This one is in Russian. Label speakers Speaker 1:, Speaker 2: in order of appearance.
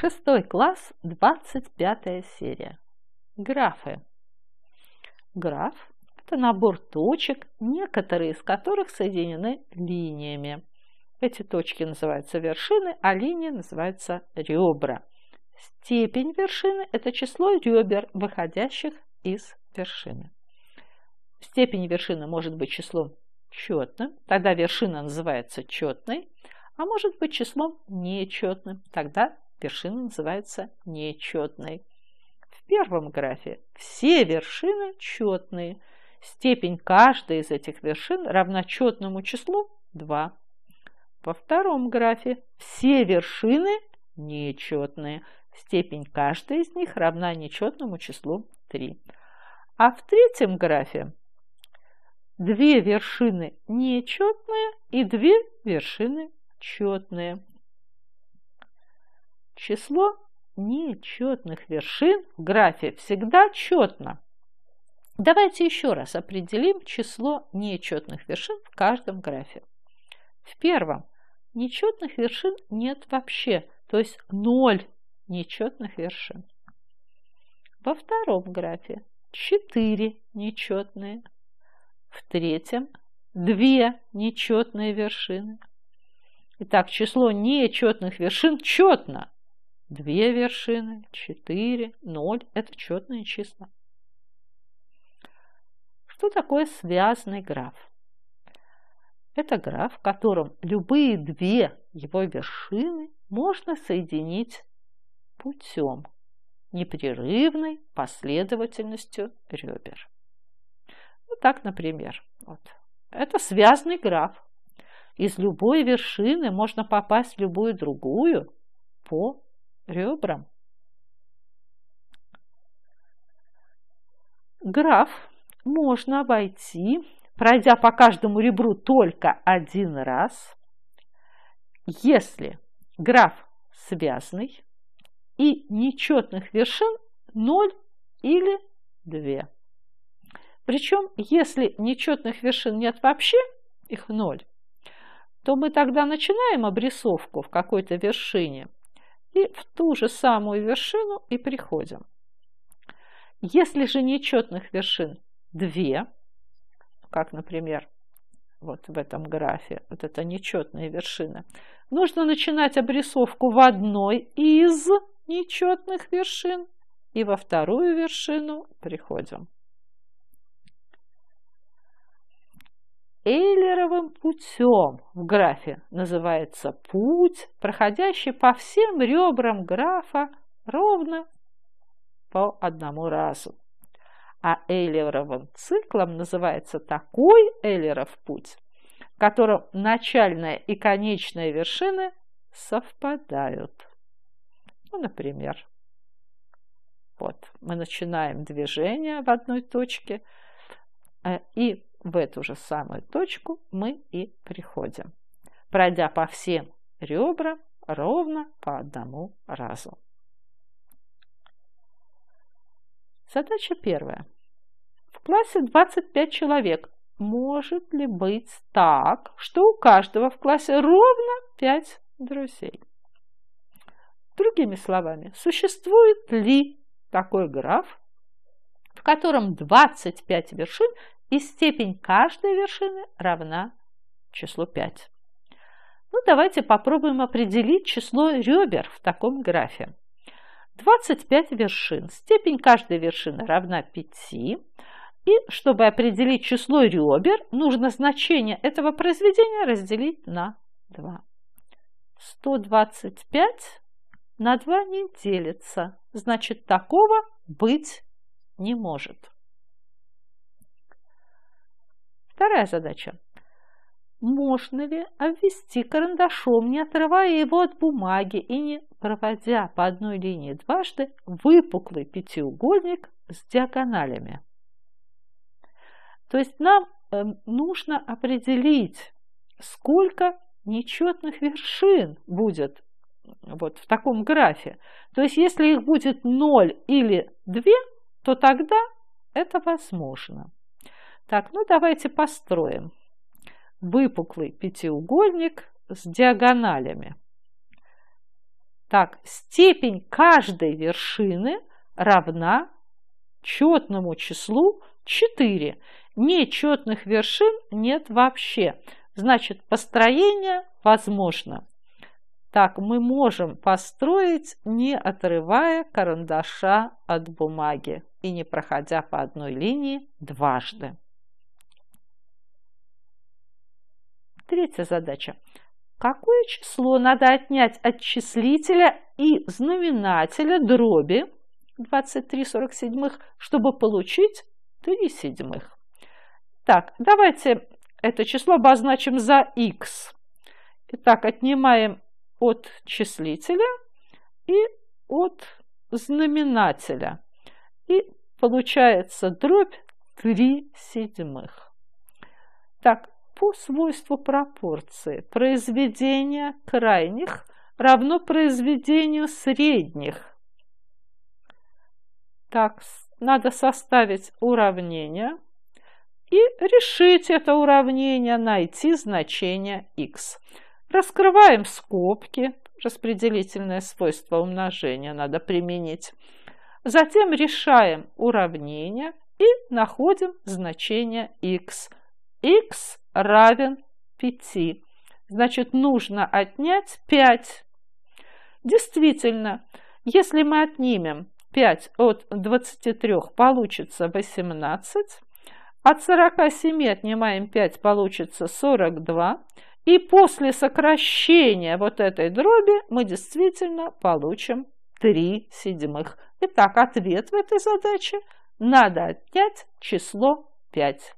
Speaker 1: Шестой класс, 25 серия. Графы. Граф – это набор точек, некоторые из которых соединены линиями. Эти точки называются вершины, а линии называются ребра. Степень вершины – это число ребер, выходящих из вершины. Степень вершины может быть числом четным, тогда вершина называется четной, а может быть числом нечетным, тогда вершина называется нечетной. В первом графе все вершины четные. Степень каждой из этих вершин равна четному числу 2. Во втором графе все вершины нечетные. Степень каждой из них равна нечетному числу 3. А в третьем графе две вершины нечетные и две вершины четные. Число нечетных вершин в графе всегда четно. Давайте еще раз определим число нечетных вершин в каждом графе. В первом нечетных вершин нет вообще, то есть ноль нечетных вершин. Во втором графе 4 нечетные, в третьем 2 нечетные вершины. Итак, число нечетных вершин четно две вершины, четыре, ноль – это четные числа. Что такое связанный граф? Это граф, в котором любые две его вершины можно соединить путем, непрерывной последовательностью ребер. вот ну, так, например, вот. это связанный граф. Из любой вершины можно попасть в любую другую по ребрам. Граф можно обойти, пройдя по каждому ребру только один раз, если граф связанный и нечетных вершин 0 или 2. Причем, если нечетных вершин нет вообще, их 0, то мы тогда начинаем обрисовку в какой-то вершине – и в ту же самую вершину и приходим. Если же нечетных вершин две, как, например, вот в этом графе, вот это нечетные вершины, нужно начинать обрисовку в одной из нечетных вершин и во вторую вершину приходим. Эйлеровым путем в графе называется путь, проходящий по всем ребрам графа ровно по одному разу. А Эйлеровым циклом называется такой Эйлеров путь, в котором начальная и конечная вершины совпадают. Ну, например, вот мы начинаем движение в одной точке, э, и в эту же самую точку мы и приходим, пройдя по всем ребрам ровно по одному разу. Задача первая. В классе 25 человек. Может ли быть так, что у каждого в классе ровно 5 друзей? Другими словами, существует ли такой граф, в котором 25 вершин и степень каждой вершины равна числу 5. Ну, давайте попробуем определить число ребер в таком графе. 25 вершин. Степень каждой вершины равна 5. И чтобы определить число ребер, нужно значение этого произведения разделить на 2. 125 на 2 не делится. Значит, такого быть не может. Вторая задача. Можно ли обвести карандашом, не отрывая его от бумаги и не проводя по одной линии дважды выпуклый пятиугольник с диагоналями? То есть нам э, нужно определить, сколько нечетных вершин будет вот в таком графе. То есть если их будет 0 или 2, то тогда это возможно. Так, ну давайте построим выпуклый пятиугольник с диагоналями. Так, степень каждой вершины равна четному числу 4. Нечетных вершин нет вообще. Значит, построение возможно. Так, мы можем построить, не отрывая карандаша от бумаги и не проходя по одной линии дважды. Третья задача. Какое число надо отнять от числителя и знаменателя дроби 23 47, чтобы получить 3 седьмых? Так, давайте это число обозначим за x. Итак, отнимаем от числителя и от знаменателя. И получается дробь 3 седьмых. Так, по свойству пропорции произведение крайних равно произведению средних. Так, надо составить уравнение и решить это уравнение, найти значение x. Раскрываем скобки, распределительное свойство умножения надо применить. Затем решаем уравнение и находим значение x. x равен 5. Значит, нужно отнять 5. Действительно, если мы отнимем 5 от 23, получится 18. От 47 отнимаем 5, получится 42. И после сокращения вот этой дроби мы действительно получим 3 седьмых. Итак, ответ в этой задаче – надо отнять число 5.